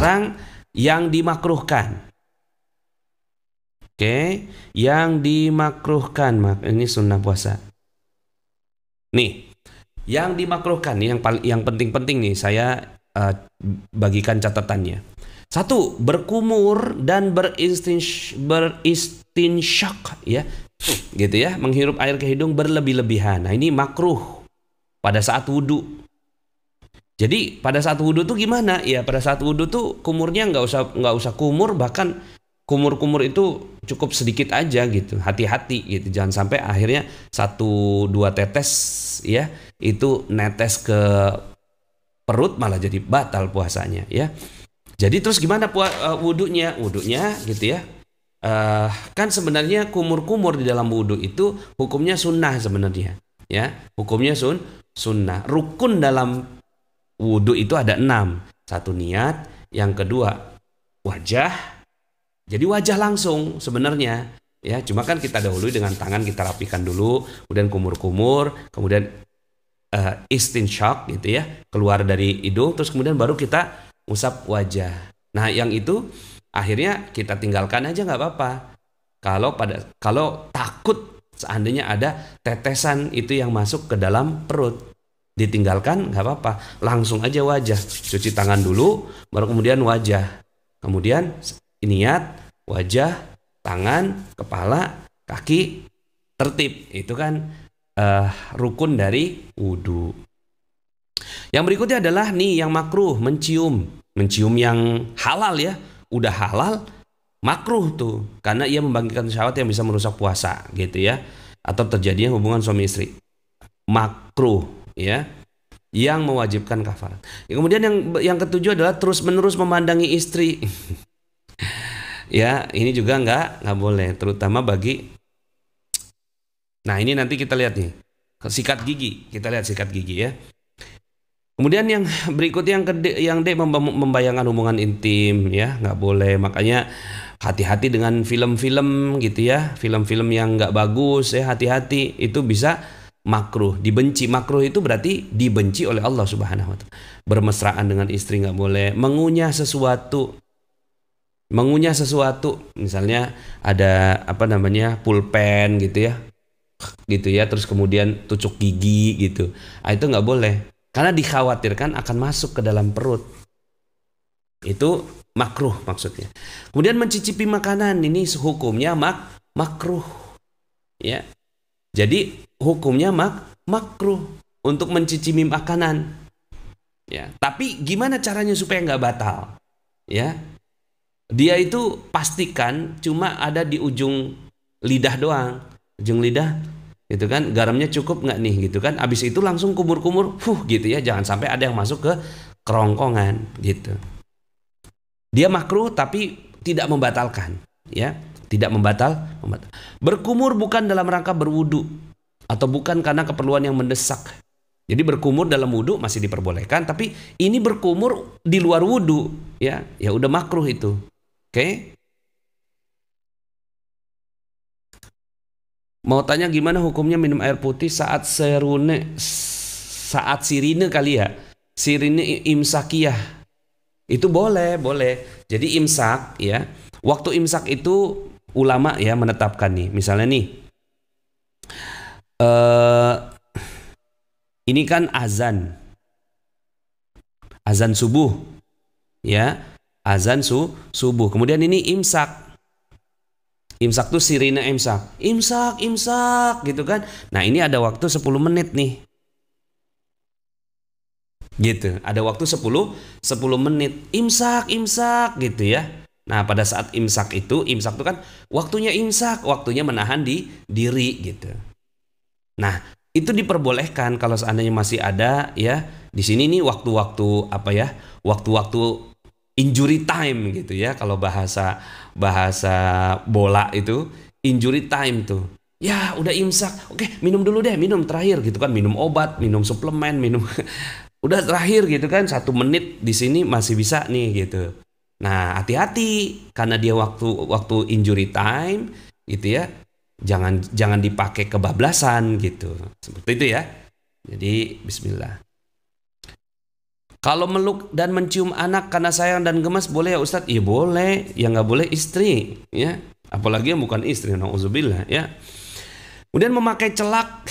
sekarang yang dimakruhkan. Oke, okay. yang dimakruhkan ini sunnah puasa. Nih, yang dimakruhkan yang paling yang penting-penting nih saya uh, bagikan catatannya. Satu, berkumur dan berinstinsh, beristinsyak ya. Gitu ya, menghirup air ke hidung berlebih-lebihan. Nah, ini makruh pada saat wudhu. Jadi pada saat wudhu tuh gimana? Ya pada saat wudhu tuh kumurnya nggak usah nggak usah kumur bahkan kumur-kumur itu cukup sedikit aja gitu. Hati-hati gitu. Jangan sampai akhirnya satu dua tetes ya itu netes ke perut malah jadi batal puasanya ya. Jadi terus gimana puas uh, e, wudhunya? Wudhunya gitu ya. Uh, kan sebenarnya kumur-kumur di dalam wudhu itu hukumnya sunnah sebenarnya ya hukumnya sun sunnah rukun dalam wudhu itu ada enam. Satu niat, yang kedua wajah. Jadi wajah langsung sebenarnya. Ya, cuma kan kita dahului dengan tangan kita rapikan dulu, kemudian kumur-kumur, kemudian uh, eh, shock gitu ya, keluar dari hidung, terus kemudian baru kita usap wajah. Nah, yang itu akhirnya kita tinggalkan aja nggak apa-apa. Kalau pada kalau takut seandainya ada tetesan itu yang masuk ke dalam perut, ditinggalkan nggak apa-apa langsung aja wajah cuci tangan dulu baru kemudian wajah kemudian niat wajah tangan kepala kaki tertib itu kan uh, rukun dari wudhu yang berikutnya adalah nih yang makruh mencium mencium yang halal ya udah halal makruh tuh karena ia membangkitkan syahwat yang bisa merusak puasa gitu ya atau terjadinya hubungan suami istri makruh ya yang mewajibkan kafarat. Ya, kemudian yang yang ketujuh adalah terus-menerus memandangi istri. ya, ini juga nggak nggak boleh, terutama bagi Nah, ini nanti kita lihat nih. Sikat gigi, kita lihat sikat gigi ya. Kemudian yang berikutnya yang kede, yang D membayangkan hubungan intim ya, nggak boleh. Makanya hati-hati dengan film-film gitu ya, film-film yang nggak bagus ya, hati-hati itu bisa makruh. Dibenci makruh itu berarti dibenci oleh Allah Subhanahu wa taala. Bermesraan dengan istri nggak boleh, mengunyah sesuatu mengunyah sesuatu misalnya ada apa namanya pulpen gitu ya gitu ya terus kemudian tucuk gigi gitu ah, itu nggak boleh karena dikhawatirkan akan masuk ke dalam perut itu makruh maksudnya kemudian mencicipi makanan ini hukumnya mak makruh ya jadi hukumnya mak makruh untuk mencicipi makanan. Ya, tapi gimana caranya supaya nggak batal? Ya, dia itu pastikan cuma ada di ujung lidah doang, ujung lidah, gitu kan? Garamnya cukup nggak nih, gitu kan? Abis itu langsung kumur-kumur, fuh, gitu ya. Jangan sampai ada yang masuk ke kerongkongan, gitu. Dia makruh tapi tidak membatalkan, ya, tidak membatal. Berkumur bukan dalam rangka berwudu, atau bukan karena keperluan yang mendesak. Jadi berkumur dalam wudhu masih diperbolehkan, tapi ini berkumur di luar wudhu, ya, ya udah makruh itu. Oke? Okay? Mau tanya gimana hukumnya minum air putih saat serune, saat sirine kali ya? Sirine imsakiyah. Itu boleh, boleh. Jadi imsak ya. Waktu imsak itu ulama ya menetapkan nih. Misalnya nih, uh, ini kan azan. Azan subuh. Ya, azan su subuh. Kemudian ini imsak. Imsak tuh sirine imsak. Imsak, imsak gitu kan. Nah, ini ada waktu 10 menit nih. Gitu. Ada waktu 10 10 menit. Imsak, imsak gitu ya. Nah, pada saat imsak itu, imsak itu kan waktunya imsak, waktunya menahan di diri gitu. Nah, itu diperbolehkan kalau seandainya masih ada ya di sini nih waktu-waktu apa ya? Waktu-waktu injury time gitu ya kalau bahasa bahasa bola itu injury time tuh. Ya, udah imsak. Oke, minum dulu deh, minum terakhir gitu kan, minum obat, minum suplemen, minum udah terakhir gitu kan satu menit di sini masih bisa nih gitu nah hati-hati karena dia waktu waktu injury time gitu ya jangan jangan dipakai kebablasan gitu seperti itu ya jadi Bismillah kalau meluk dan mencium anak karena sayang dan gemas boleh ya Ustadz? Iya boleh, ya nggak boleh istri ya apalagi yang bukan istri nauzubillah ya kemudian memakai celak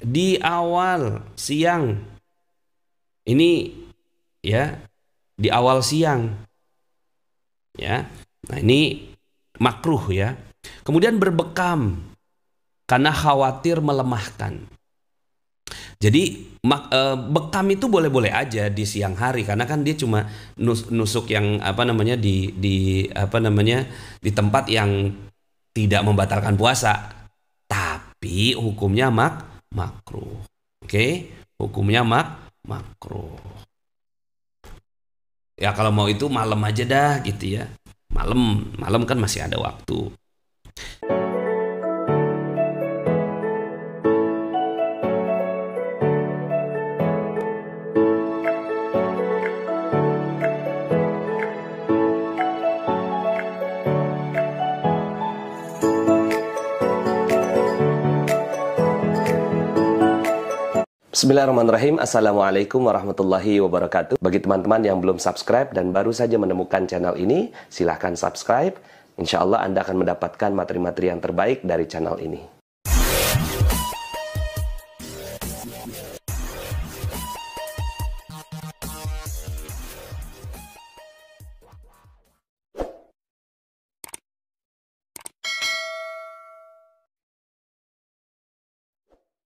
di awal siang ini ya di awal siang ya nah ini makruh ya kemudian berbekam karena khawatir melemahkan. Jadi mak, e, bekam itu boleh-boleh aja di siang hari karena kan dia cuma nusuk yang apa namanya di di apa namanya di tempat yang tidak membatalkan puasa. Tapi hukumnya mak makruh. Oke, hukumnya mak makruh. Ya kalau mau itu malam aja dah gitu ya. Malam, malam kan masih ada waktu. Bismillahirrahmanirrahim. Assalamualaikum warahmatullahi wabarakatuh. Bagi teman-teman yang belum subscribe dan baru saja menemukan channel ini, silahkan subscribe. Insya Allah Anda akan mendapatkan materi-materi yang terbaik dari channel ini.